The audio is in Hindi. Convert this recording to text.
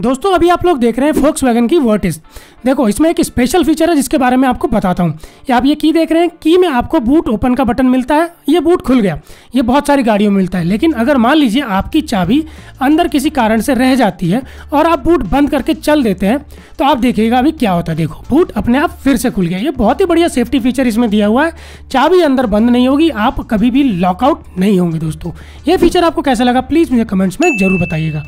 दोस्तों अभी आप लोग देख रहे हैं फोक्स वैगन की वर्टिस देखो इसमें एक स्पेशल फीचर है जिसके बारे में आपको बताता हूँ ये आप ये की देख रहे हैं की में आपको बूट ओपन का बटन मिलता है ये बूट खुल गया ये बहुत सारी गाड़ियों में मिलता है लेकिन अगर मान लीजिए आपकी चाबी अंदर किसी कारण से रह जाती है और आप बूट बंद करके चल देते हैं तो आप देखिएगा अभी क्या होता है देखो बूट अपने आप फिर से खुल गया ये बहुत ही बढ़िया सेफ्टी फीचर इसमें दिया हुआ है चाबी अंदर बंद नहीं होगी आप कभी भी लॉकआउट नहीं होंगे दोस्तों ये फीचर आपको कैसा लगा प्लीज़ मुझे कमेंट्स में ज़रूर बताइएगा